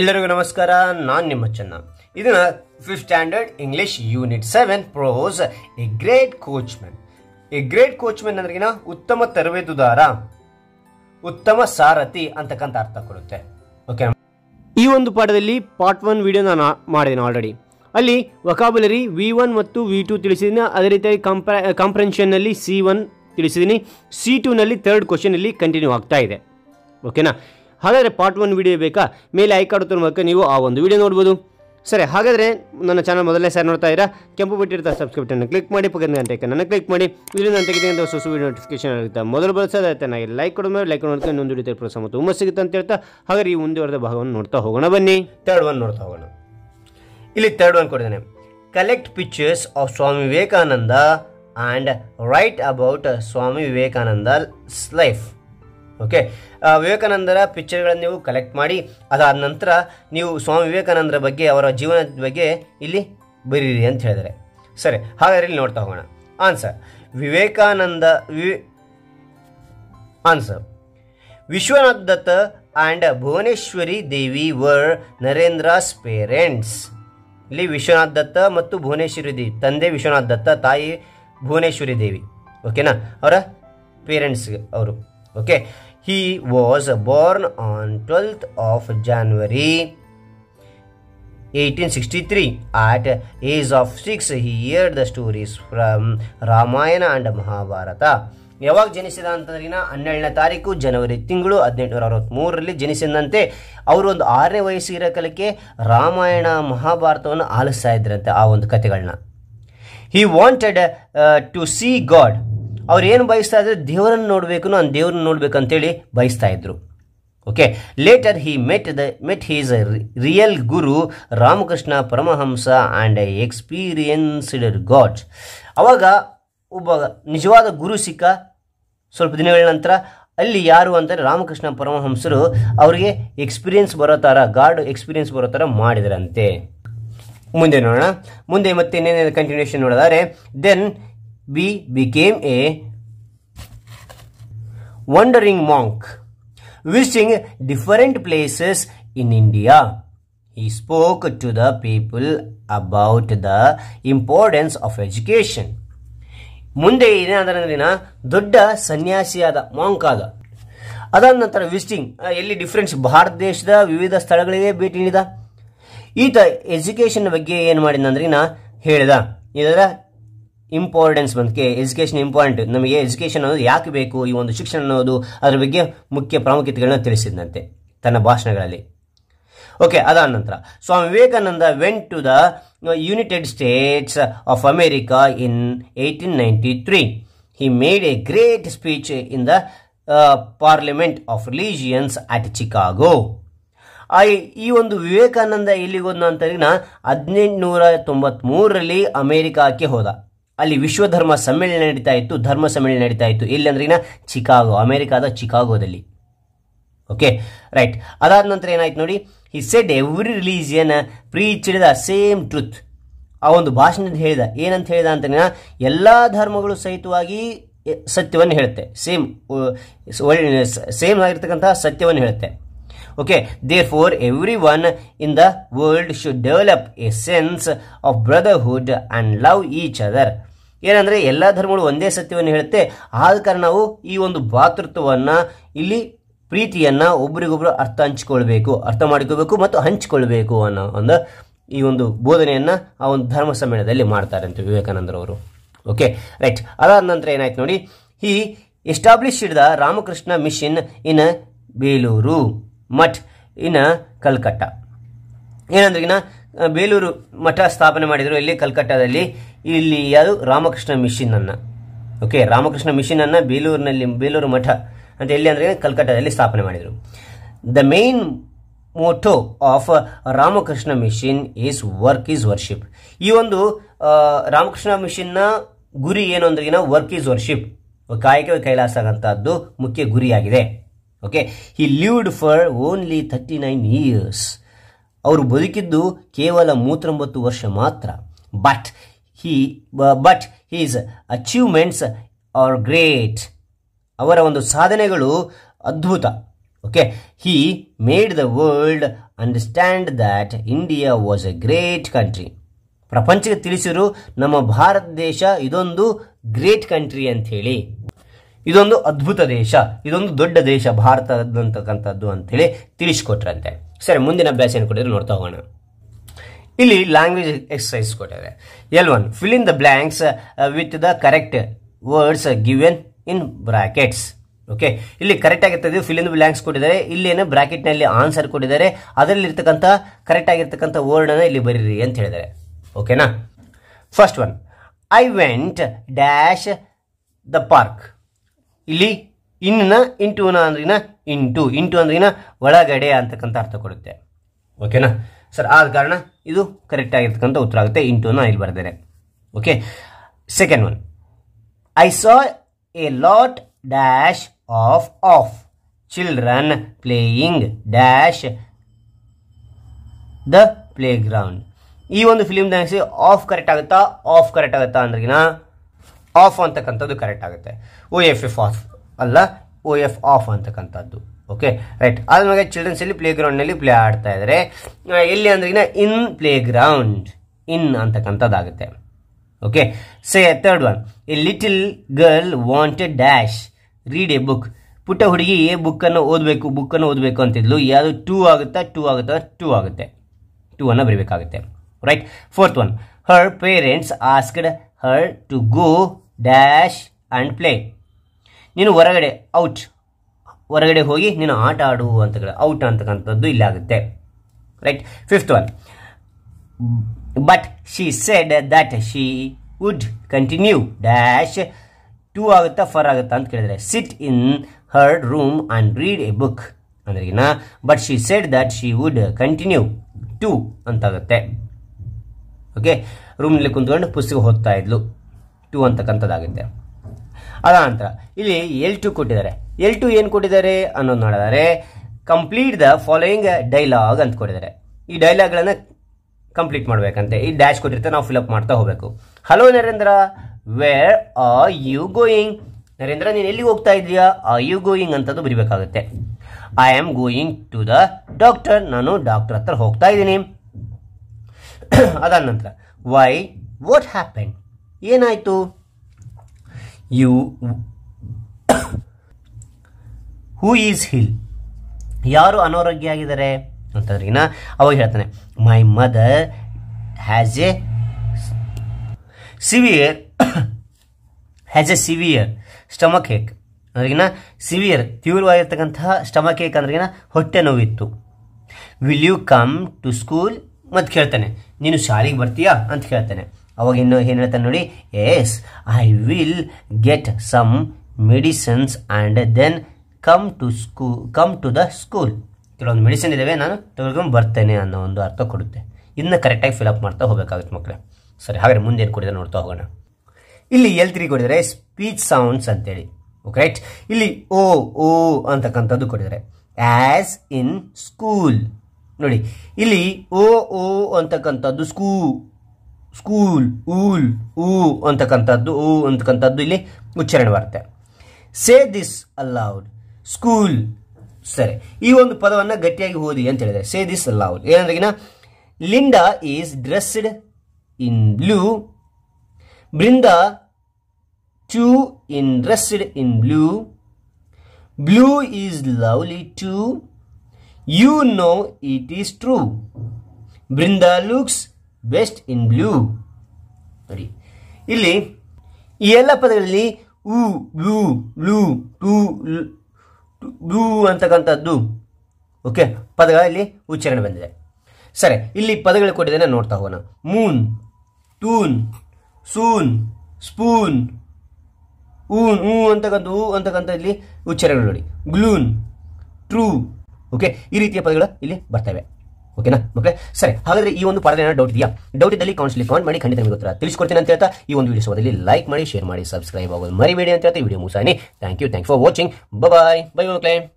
ಎಲ್ಲರಿಗೂ ನಮಸ್ಕಾರ ನಾನು ನಿಮ್ಮ ಚೆನ್ನ ಇದನ್ನ fifth standard English unit seven prose a great coachman a great coachmen ಅಂದ್ರಗಿನ ಉತ್ತಮ ತರಬೇತುದಾರ ಉತ್ತಮ ಸಾರಥಿ ಅಂತಕ್ಕಂಥ ಅರ್ಥ ಕೊಡುತ್ತೆ ಓಕೆ ಈ ಒಂದು ಪಾಠದಲ್ಲಿ ಪಾರ್ಟ್ ಒನ್ ವಿಡಿಯೋ ನಾನು ಮಾಡಿದ್ದೀನಿ ಆಲ್ರೆಡಿ ಅಲ್ಲಿ ವಕಾಬುಲರಿ ವಿ ಒನ್ ಮತ್ತು ವಿ ಟು ತಿಳಿಸಿದ್ದೀನಿ ಅದೇ ರೀತಿಯಾಗಿ ಕಂಪ್ರ ಕಾಂಪ್ರೆನ್ಷನ್ನಲ್ಲಿ ಸಿ ಒನ್ ತಿಳಿಸಿದ್ದೀನಿ ಸಿ ಟೂನಲ್ಲಿ ತರ್ಡ್ ಕ್ವಶನಲ್ಲಿ ಕಂಟಿನ್ಯೂ ಆಗ್ತಾ ಇದೆ ಓಕೆನಾ ಹಾಗಾದರೆ ಪಾರ್ಟ್ ಒನ್ ವಿಡಿಯೋ ಬೇಕಾ ಮೇಲೆ ಆಯ್ಕಾಡುತ್ತಿರುವ ಮೂಲಕ ನೀವು ಆ ಒಂದು ವಿಡಿಯೋ ನೋಡ್ಬೋದು ಸರಿ ಹಾಗಾದರೆ ನನ್ನ ಚಾನಲ್ ಮೊದಲೇ ಸರ್ ನೋಡ್ತಾ ಇರೋ ಕೆಂಪು ಬಿಟ್ಟಿರ್ತ ಸಬ್ಸ್ಕ್ರಿಪ್ಟನ್ನು ಕ್ಲಿಕ್ ಮಾಡಿ ಪಕ್ಕದ ನನಗೆ ಕ್ಲಿಕ್ ಮಾಡಿ ಇದರಿಂದ ತೆಗೆದಂಥ ಹೊಸ ಹೊಸ ವೀಡಿಯೋ ನೋಟಿಫಿಕೇಶನ್ ಆಗುತ್ತೆ ಮೊದಲು ಬಳಸೋದಾಯ್ತು ನನಗೆ ಲೈಕ್ ಕೊಡೋ ಮೇಲೆ ಲೈಕ್ ನೋಡ್ತಾ ಇನ್ನೊಂದು ರೀತಿಯ ಪ್ರೋತ್ಸಾಹ ಮತ್ತು ಹುಮ್ಮಸ್ ಸಿಗುತ್ತೆ ಅಂತ ಹೇಳ್ತಾ ಹಾಗಾದ್ರೆ ಈ ಮುಂದುವರೆದ ಭಾಗವನ್ನು ನೋಡ್ತಾ ಹೋಗೋಣ ಬನ್ನಿ ತರ್ಡ್ ಒನ್ ನೋಡ್ತಾ ಹೋಗೋಣ ಇಲ್ಲಿ ತರ್ಡ್ ಒನ್ ಕೊಡ್ತೇನೆ collect pictures of Swami Vivekananda and write about Swami Vivekananda life okay ವಿವೇಕಾನಂದರ ಪಿಕ್ಚರ್ಗಳನ್ನು ನೀವು ಕಲೆಕ್ಟ್ ಮಾಡಿ ಅದಾದ ನಂತರ ನೀವು ಸ್ವಾಮಿ ವಿವೇಕಾನಂದರ ಬಗ್ಗೆ ಅವರ ಜೀವನದ ಬಗ್ಗೆ ಇಲ್ಲಿ ಬರೀರಿ ಅಂತ ಹೇಳಿದರೆ ಸರಿ ಹಾಗಾದ್ರೆ ಇಲ್ಲಿ ನೋಡ್ತಾ ಹೋಗೋಣ ಆನ್ಸರ್ ವಿವೇಕಾನಂದ ವಿವೇ answer Vishwanath Datta and Bhuvaneshwari Devi were Narendra's parents ಇಲ್ಲಿ ವಿಶ್ವನಾಥ್ ದತ್ತ ಮತ್ತು ಭುವನೇಶ್ವರಿ ದೇವಿ ತಂದೆ ವಿಶ್ವನಾಥ್ ದತ್ತ ತಾಯಿ ಭುವನೇಶ್ವರಿ ದೇವಿ ಓಕೆನಾ ಅವರ ಪೇರೆಂಟ್ಸ್ಗೆ ಅವರು Okay, he was born on 12th of January 1863. At age of 6, he heard the stories from Ramayana and Mahabharata. ಯಾವಾಗ ಜನಿಸಿದ ಅಂತಂದ್ರಿನ ಹನ್ನೆರಡನೇ ತಾರೀಕು ಜನವರಿ ತಿಂಗಳು ಹದಿನೆಂಟುನೂರ ಅರವತ್ತ್ಮೂರರಲ್ಲಿ ಜನಿಸಿದಂತೆ ಅವರು ಒಂದು ಆರನೇ ವಯಸ್ಸು ಇರೋ ಕಲಿಕೆ ರಾಮಾಯಣ ಮಹಾಭಾರತವನ್ನು ಆಲಿಸ್ತಾ ಇದ್ರಂತೆ ಆ ಒಂದು ಕಥೆಗಳನ್ನ he wanted to see God ಅವ್ರು ಏನು ಬಯಸ್ತಾ ಇದ್ರೆ ದೇವರನ್ನು ನೋಡಬೇಕು ನಾನು ದೇವರನ್ನು ಅಂತೇಳಿ ಬಯಸ್ತಾ ಇದ್ರು okay later he met the met his a real guru Ramakrishna Paramahamsa and a experienced God ಅವಾಗ ಒಬ್ಬ ನಿಜವಾದ ಗುರು ಸಿಕ್ಕ ಸ್ವಲ್ಪ ದಿನಗಳ ನಂತರ ಅಲ್ಲಿ ಯಾರು ಅಂದರೆ ರಾಮಕೃಷ್ಣ ಪರಮಹಂಸರು ಅವರಿಗೆ ಎಕ್ಸ್ಪೀರಿಯನ್ಸ್ ಬರೋ ಥರ ಗಾಡ್ ಎಕ್ಸ್ಪೀರಿಯನ್ಸ್ ಬರೋ ಥರ ಮಾಡಿದರಂತೆ ಮುಂದೆ ನೋಡೋಣ ಮುಂದೆ ಮತ್ತೆ ಇನ್ನೇನೇನು ಕಂಟಿನ್ಯೂಷನ್ ನೋಡಿದಾರೆ then B became a wandering monk, visiting different places in India. He spoke to the people about the importance of education. ಮುಂದೆ ಏನಾದ್ರೇನ ದೊಡ್ಡ ಸನ್ಯಾಸಿಯಾದ ಮಾಂಕ್ ಆದ ಅದಾದ ನಂತರ ವಿಸಿಟಿಂಗ್ ಎಲ್ಲಿ ಡಿಫ್ರೆನ್ಸ್ ಭಾರತ ದೇಶದ ವಿವಿಧ ಸ್ಥಳಗಳಿಗೆ ಭೇಟಿ ನೀಡಿದ ಈತ ಎಜುಕೇಶನ್ ಬಗ್ಗೆ ಏನು ಮಾಡಿದ ಅಂದ್ರಿನ ಹೇಳಿದ ಇದರ ಇಂಪಾರ್ಟೆನ್ಸ್ ಬಂದಕ್ಕೆ ಎಜುಕೇಶನ್ ಇಂಪಾರ್ಟೆಂಟ್ ನಮಗೆ ಎಜುಕೇಶನ್ ಅನ್ನೋದು ಯಾಕೆ ಬೇಕು ಈ ಒಂದು ಶಿಕ್ಷಣ ಅನ್ನೋದು ಅದರ ಬಗ್ಗೆ ಮುಖ್ಯ ಪ್ರಾಮುಖ್ಯತೆಗಳನ್ನ ತಿಳಿಸಿದಂತೆ ತನ್ನ ಭಾಷಣಗಳಲ್ಲಿ ಓಕೆ ಅದಾದ ನಂತರ Swami Vivekananda went to the United States of America in eighteen ninety three he made a great speech in the parliament of religions at Chicago ಆ ಈ ಒಂದು ವಿವೇಕಾನಂದ ಎಲ್ಲಿಗೋದ್ನ ಅಂತಂದ್ರೆ ಹದಿನೆಂಟುನೂರ ತೊಂಬತ್ಮೂರರಲ್ಲಿ ಅಮೇರಿಕಾಕ್ಕೆ ಹೋದ ಅಲ್ಲಿ ವಿಶ್ವ ಧರ್ಮ ಸಮ್ಮೇಳನ ನಡೀತಾ ಇತ್ತು ಧರ್ಮ ಸಮ್ಮೇಳನ ನಡೀತಾ ಇತ್ತು ಏನ ಚಿಕಾಗೋ ಅಮೆರಿಕಾದ ಚಿಕಾಗೋದಲ್ಲಿ ಓಕೆ ರೈಟ್ ಅದಾದ ನಂತರ ಏನಾಯ್ತು ನೋಡಿ he said every religion preach the same truth ಆ ಒಂದು ಭಾಷಣದ ಹೇಳಿದ ಏನಂತ ಹೇಳಿದ ಅಂತ ಎಲ್ಲ ಧರ್ಮಗಳು ಸಹಿತವಾಗಿ ಸತ್ಯವನ್ನು ಹೇಳುತ್ತೆ ಸೇಮ್ uh, ಸೇಮ್ ಆಗಿರ್ತಕ್ಕಂತಹ ಸತ್ಯವನ್ನು ಹೇಳುತ್ತೆ Okay, therefore, everyone in the world should develop a sense of brotherhood and love each other. ಏನಂದ್ರೆ ಎಲ್ಲ ಧರ್ಮಗಳು ಒಂದೇ ಸತ್ಯವನ್ನು ಹೇಳುತ್ತೆ ಆದ ಕಾರಣ ನಾವು ಈ ಒಂದು ಭಾತೃತ್ವವನ್ನ ಇಲ್ಲಿ ಪ್ರೀತಿಯನ್ನ ಒಬ್ರಿಗೊಬ್ರು ಅರ್ಥ ಹಂಚಿಕೊಳ್ಬೇಕು ಅರ್ಥ ಮಾಡಿಕೊಳ್ಬೇಕು ಮತ್ತು ಹಂಚಿಕೊಳ್ಬೇಕು ಅನ್ನೋ ಒಂದು ಈ ಒಂದು ಬೋಧನೆಯನ್ನ ಆ ಒಂದು ಧರ್ಮ ಸಮ್ಮೇಳನದಲ್ಲಿ ಮಾಡ್ತಾರೆ ಅಂತ ವಿವೇಕಾನಂದರವರು ಓಕೆ ರೈಟ್ ಅದಾದ ನಂತರ ಏನಾಯ್ತು ನೋಡಿ ಈ establish the Ramakrishna mission in Belur Math in Calcutta ಏನಂದ್ರೆ ಇನ್ನು ಬೇಲೂರು ಮಠ ಸ್ಥಾಪನೆ ಮಾಡಿದ್ರು ಇಲ್ಲಿ ಕಲ್ಕಟ್ಟಾದಲ್ಲಿ ಇಲ್ಲಿ ಯಾವುದು ರಾಮಕೃಷ್ಣ ಮಿಷಿನ್ ಅನ್ನ ಓಕೆ ರಾಮಕೃಷ್ಣ ಮಿಷಿನ್ ಅನ್ನ ಬೇಲೂರಿನಲ್ಲಿ ಬೇಲೂರು ಮಠ ಅಂತ ಎಲ್ಲಿ ಅಂದ್ರೆ ಕಲ್ಕಟ್ಟಾದಲ್ಲಿ ಸ್ಥಾಪನೆ ಮಾಡಿದರು the main motto of Ramakrishna mission is work is worship ಈ ಒಂದು ರಾಮಕೃಷ್ಣ ಮಿಷನ್ನ ಗುರಿ ಏನು ಅಂದ್ರೆ ವರ್ಕ್ ಈಸ್ ವರ್ಷಿಪ್ ಕಾಯಕವೇ ಕೈಲಾಸ ಆಗಂತಹದ್ದು ಮುಖ್ಯ ಗುರಿಯಾಗಿದೆ okay he lived for only thirty nine years ಅವರು ಬದುಕಿದ್ದು ಕೇವಲ ಮೂವತ್ತೊಂಬತ್ತು ವರ್ಷ ಮಾತ್ರ but he but his achievements are great ಅವರ ಒಂದು ಸಾಧನೆಗಳು ಅದ್ಭುತ okay he made the world understand that India was a great country ಪ್ರಪಂಚಕ್ಕೆ ತಿಳಿಸಿರು ನಮ್ಮ ಭಾರತ ದೇಶ ಇದೊಂದು ಗ್ರೇಟ್ ಕಂಟ್ರಿ ಅಂಥೇಳಿ ಇದೊಂದು ಅದ್ಭುತ ದೇಶ ಇದೊಂದು ದೊಡ್ಡ ದೇಶ ಭಾರತದಂತಕ್ಕಂಥದ್ದು ಅಂತೇಳಿ ತಿಳಿಸ್ಕೊಟ್ರಂತೆ ಸರಿ ಮುಂದಿನ ಅಭ್ಯಾಸ ಏನು ಕೊಟ್ಟಿದ್ರು ನೋಡ್ತಾ ಹೋಗೋಣ ಇಲ್ಲಿ ಲ್ಯಾಂಗ್ವೇಜ್ ಎಕ್ಸಸೈಸ್ ಕೊಟ್ಟಿದ್ದಾರೆ L one fill in the blanks with the correct words given in brackets okay ಇಲ್ಲಿ ಕರೆಕ್ಟ್ ಆಗಿರ್ತದೆ ಫಿಲ್ ಇನ್ ಬ್ಲ್ಯಾಂಕ್ಸ್ ಕೊಟ್ಟಿದ್ದಾರೆ ಇಲ್ಲಿ ಏನು ಬ್ರಾಕೆಟ್ನಲ್ಲಿ ಆನ್ಸರ್ ಕೊಟ್ಟಿದ್ದಾರೆ ಅದರಲ್ಲಿ ಇರ್ತಕ್ಕಂಥ ಕರೆಕ್ಟ್ ಆಗಿರ್ತಕ್ಕಂಥ ವರ್ಡನ್ನು ಇಲ್ಲಿ ಬರೀರಿ ಅಂತ ಹೇಳಿದ್ದಾರೆ ಓಕೆನಾ first one I went dash the park ಇಲ್ಲಿ ಇನ್ನ ಇಂಟುನ ಅಂದ್ರಿನ ಇಂಟು ಇಂಟು ಅಂದ್ರಿನ ಒಳಗಡೆ ಅಂತಕ್ಕಂಥ ಅರ್ಥ ಕೊಡುತ್ತೆ ಓಕೆನಾ ಸರ್ ಆದ ಕಾರಣ ಇದು ಕರೆಕ್ಟ್ ಆಗಿರ್ತಕ್ಕಂಥ ಉತ್ತರ ಆಗುತ್ತೆ ನ ಇಲ್ಲಿ ಬರ್ತಾರೆ okay second one I saw a lot dash of of children playing dash the playground ಈ ಒಂದು ಫಿಲಿಮ್ ಆಫ್ ಕರೆಕ್ಟ್ ಆಗುತ್ತಾ ಆಫ್ ಕರೆಕ್ಟ್ ಆಗುತ್ತಾ ಅಂದ್ರಿಗಿನ ಆಫ್ ಅಂತಕ್ಕಂಥದ್ದು ಕರೆಕ್ಟ್ ಆಗುತ್ತೆ ಓ ಎಫ್ ಎಫ್ ಆಫ್ ಅಲ್ಲ ಓ ಎಫ್ ಆಫ್ ಅಂತಕ್ಕಂಥದ್ದು ಓಕೆ ರೈಟ್ ಆದ್ಮೇಲೆ ಚಿಲ್ಡ್ರನ್ಸ್ ಅಲ್ಲಿ ಪ್ಲೇ ನಲ್ಲಿ ಪ್ಲೇ ಆಡ್ತಾ ಇದ್ರೆ ಎಲ್ಲಿ ಅಂದ್ರೆ ಇನ್ ಪ್ಲೇ ಗ್ರೌಂಡ್ ಇನ್ ಅಂತಕ್ಕಂಥದ್ದಾಗುತ್ತೆ okay say third one a little girl wanted dash read a book ಪುಟ್ಟ ಹುಡುಗಿ ಅನ್ನು ಓದಬೇಕು ಅನ್ನು ಓದಬೇಕು ಅಂತಿದ್ಲು ಯಾವುದು ಟೂ ಆಗುತ್ತಾ ಟೂ ಆಗುತ್ತಾ ಟೂ ಆಗುತ್ತೆ ಟೂ ಅನ್ನು ಬರೀಬೇಕಾಗುತ್ತೆ right fourth one her parents asked her to go dash and play ನೀನು ಹೊರಗಡೆ ಔಟ್ ಹೊರಗಡೆ ಹೋಗಿ ನೀನು ಆಟ ಆಡು ಅಂತ ಔಟ್ ಅಂತಕ್ಕಂಥದ್ದು ಇಲ್ಲಾಗುತ್ತೆ right fifth one but she said that she would continue dash to ಆಗುತ್ತಾ ಫರ್ ಆಗುತ್ತಾ ಅಂತ ಕೇಳಿದರೆ sit in her room and read a book ಅಂದ್ರೆ but she said that she would continue to ಅಂತಾಗುತ್ತೆ ಓಕೆ ರೂಮ್ನಲ್ಲಿ ಕುಂತ್ಕೊಂಡು ಪುಸ್ತಕ ಓದ್ತಾ ಇದ್ಲು ಟು ಅಂತಕ್ಕಂಥದ್ದಾಗುತ್ತೆ ಅದ ನಂತರ ಇಲ್ಲಿ ಎಲ್ ಟು ಕೊಟ್ಟಿದ್ದಾರೆ ಎಲ್ ಟು ಏನು ಕೊಟ್ಟಿದ್ದಾರೆ ಅನ್ನೋದು ನೋಡಿದರೆ ಕಂಪ್ಲೀಟ್ ದ ಫಾಲೋಯಿಂಗ್ ಡೈಲಾಗ್ ಅಂತ ಕೊಟ್ಟಿದ್ದಾರೆ ಈ ಡೈಲಾಗ್ಗಳನ್ನು ಕಂಪ್ಲೀಟ್ ಮಾಡಬೇಕಂತೆ ಈ ಡ್ಯಾಶ್ ಕೊಟ್ಟಿರ್ತಾರೆ ನಾವು ಫಿಲಪ್ ಮಾಡ್ತಾ ಹೋಗಬೇಕು hello Narendra where are you going Narendra ನೀನು ಎಲ್ಲಿಗೆ ಹೋಗ್ತಾ ಇದೆಯಾ ಆ ಯು ಗೋಯಿಂಗ್ ಅಂತದ್ದು ಬರಿಬೇಕಾಗುತ್ತೆ I am going to the doctor ನಾನು ಡಾಕ್ಟರ್ ಹತ್ರ ಹೋಗ್ತಾ ಇದ್ದೀನಿ ಅದಾದ ನಂತರ ವೈ ವಾಟ್ ಹ್ಯಾಪೆನ್ ಏನಾಯಿತು ಯು ಹೂ ಈಸ್ ಹಿಲ್ ಯಾರು ಅನಾರೋಗ್ಯ ಆಗಿದ್ದಾರೆ ಅಂತಂದ್ರೆ ಇನ್ನ ಅವಾಗ ಹೇಳ್ತಾನೆ my mother has a severe has a severe stomach ache ಅಂದ್ರಿಗಿನ ಸಿವಿಯರ್ ತೀವ್ರವಾಗಿರ್ತಕ್ಕಂತಹ ಸ್ಟಮಕ್ ಏಕ್ ಅಂದ್ರಗಿನ ಹೊಟ್ಟೆ ನೋವಿತ್ತು will you come to school ಮತ್ತು ಕೇಳ್ತಾನೆ ನೀನು ಶಾಲೆಗೆ ಬರ್ತೀಯಾ ಅಂತ ಕೇಳ್ತಾನೆ ಅವಾಗ ಇನ್ನು ಏನು ಹೇಳ್ತಾನೆ ನೋಡಿ yes I will get some medicines and then come to ಸ್ಕೂ ಕಮ್ ಟು ದ ಸ್ಕೂಲ್ ಕೆಲವೊಂದು ಮೆಡಿಸಿನ್ ಇದ್ದಾವೆ ನಾನು ತಗೊಂಡು ಬರ್ತೇನೆ ಅನ್ನೋ ಒಂದು ಅರ್ಥ ಕೊಡುತ್ತೆ ಇನ್ನು ಕರೆಕ್ಟಾಗಿ ಅಪ್ ಮಾಡ್ತಾ ಹೋಗಬೇಕಾಗುತ್ತೆ ಮಕ್ಕಳೇ ಸರಿ ಹಾಗಾದ್ರೆ ಮುಂದೆ ಏನು ಕೊಡಿದೆ ನೋಡ್ತಾ ಹೋಗೋಣ ಇಲ್ಲಿ ಎಲ್ ತ್ರೀ ಕೊಡಿದರೆ ಸ್ಪೀಚ್ ಸೌಂಡ್ಸ್ ಅಂತೇಳಿ ಓಕೆ ರೈಟ್ ಇಲ್ಲಿ ಓ ಓ ಅಂತಕ್ಕಂಥದ್ದು ಕೊಡಿದರೆ ಆ್ಯಸ್ ಇನ್ ಸ್ಕೂಲ್ ನೋಡಿ ಇಲ್ಲಿ ಓ ಓ ಅಂತಕ್ಕಂಥದ್ದು ಸ್ಕೂ ಸ್ಕೂಲ್ ಊಲ್ ಊ ಅಂತಕ್ಕಂಥದ್ದು ಊ ಅಂತಕ್ಕಂಥದ್ದು ಇಲ್ಲಿ ಉಚ್ಚಾರಣೆ ಬರುತ್ತೆ ಸೇ ದಿಸ್ ಅಲೌಡ್ ಸ್ಕೂಲ್ ಸರಿ ಈ ಒಂದು ಪದವನ್ನು ಗಟ್ಟಿಯಾಗಿ ಓದಿ ಅಂತ ಹೇಳಿದೆ ಸೇ ದಿಸ್ ಅಲೌಡ್ ಏನಂದ್ರೆ Linda is dressed in blue Brenda too in dressed in blue blue is lovely too you know it is true Brenda looks best in blue ಸರಿ ಇಲ್ಲಿ ಈ ಎಲ್ಲ ಪದಗಳಲ್ಲಿ ಉ ಬ್ಲೂ ಬ್ಲೂ ಟೂ ಬ್ಲೂ ಅಂತಕ್ಕಂಥದ್ದು okay ಪದಗಳಲ್ಲಿ ಉಚ್ಚಾರಣೆ ಬಂದಿದೆ ಸರಿ ಇಲ್ಲಿ ಪದಗಳು ಕೊಟ್ಟಿದ್ದೇನೆ ನೋಡ್ತಾ ಹೋಗೋಣ ಮೂನ್ ಟೂನ್ ಸೂನ್ ಸ್ಪೂನ್ ಊನ್ ಊ ಅಂತಕ್ಕಂಥ ಊ ಅಂತಕ್ಕಂಥ ಇಲ್ಲಿ ಉಚ್ಚಾರಣೆಗಳು ನೋಡಿ ಗ್ಲೂನ್ ಟ್ರೂ ಓಕೆ ಈ ರೀತಿಯ ಪದಗಳು ಇಲ್ಲಿ ಬರ್ತವೆ ಓಕೆನಾ ಮಕ್ಕಳೇ ಸರಿ ಹಾಗಾದ್ರೆ ಈ ಒಂದು ಪಾಠದ ಡೌಟ್ ಇದೆಯಾ ಡೌಟ್ ಇದ್ದಲ್ಲಿ ಕಾನ್ಸ್ಲಿ ಕಾಮೆಂಟ್ ಮಾಡಿ ಖಂಡಿತ ನಿಮಗೆ ಉತ್ತರ ತಿಳಿಸ್ಕೊಡ್ತೀನಿ ಅಂತ ಹೇಳ್ತಾ ಈ ಒಂದು ವಿಡಿಯೋದಲ್ಲಿ ಲೈಕ್ ಮಾಡಿ ಶೇರ್ ಮಾಡಿ ಸಬ್ಸ್ಕ್ರೈಬ್ ಆಗೋದು ಮರಿಬೇಡಿ ಅಂತ ಹೇಳ್ತಾ ವಿಡಿಯೋ ಮುಗಿಸಾನಿ thank you thank for watching bye bye ಮಕ್ಕಳೇ